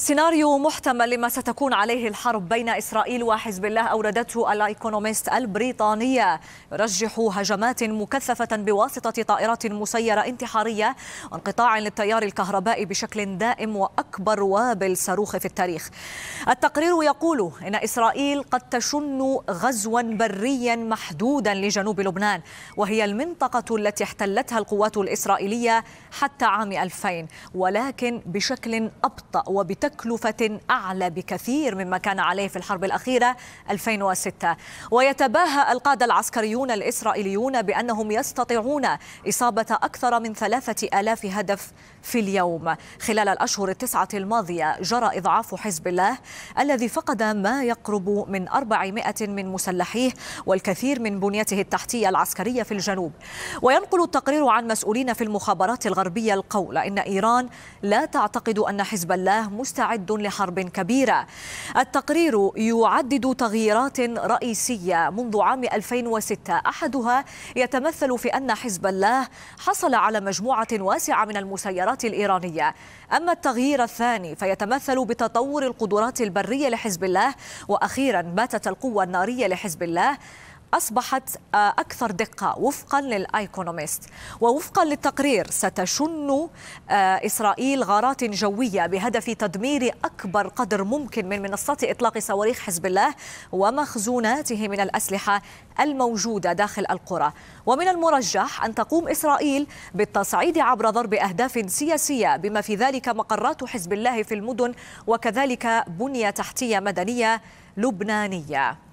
سيناريو محتمل لما ستكون عليه الحرب بين إسرائيل وحزب الله أوردته الإيكونوميست البريطانية يرجح هجمات مكثفة بواسطة طائرات مسيرة انتحارية وانقطاع للتيار الكهربائي بشكل دائم وأكبر وابل صاروخ في التاريخ التقرير يقول إن إسرائيل قد تشن غزوا بريا محدودا لجنوب لبنان وهي المنطقة التي احتلتها القوات الإسرائيلية حتى عام 2000 ولكن بشكل أبطأ وبتكلفة بتكلفة أعلى بكثير مما كان عليه في الحرب الأخيرة 2006 ويتباهى القادة العسكريون الإسرائيليون بأنهم يستطيعون إصابة أكثر من ثلاثة آلاف هدف في اليوم خلال الأشهر التسعة الماضية جرى إضعاف حزب الله الذي فقد ما يقرب من 400 من مسلحيه والكثير من بنيته التحتية العسكرية في الجنوب وينقل التقرير عن مسؤولين في المخابرات الغربية القول إن إيران لا تعتقد أن حزب الله مستقبل مستعد لحرب كبيرة التقرير يعدد تغييرات رئيسية منذ عام 2006 أحدها يتمثل في أن حزب الله حصل على مجموعة واسعة من المسيرات الإيرانية أما التغيير الثاني فيتمثل بتطور القدرات البرية لحزب الله وأخيرا باتت القوة النارية لحزب الله أصبحت آه، أكثر دقة وفقا للآيكونوميست ووفقا للتقرير ستشن آه، إسرائيل غارات جوية بهدف تدمير أكبر قدر ممكن من منصات إطلاق صواريخ حزب الله ومخزوناته من الأسلحة الموجودة داخل القرى ومن المرجح أن تقوم إسرائيل بالتصعيد عبر ضرب أهداف سياسية بما في ذلك مقرات حزب الله في المدن وكذلك بنية تحتية مدنية لبنانية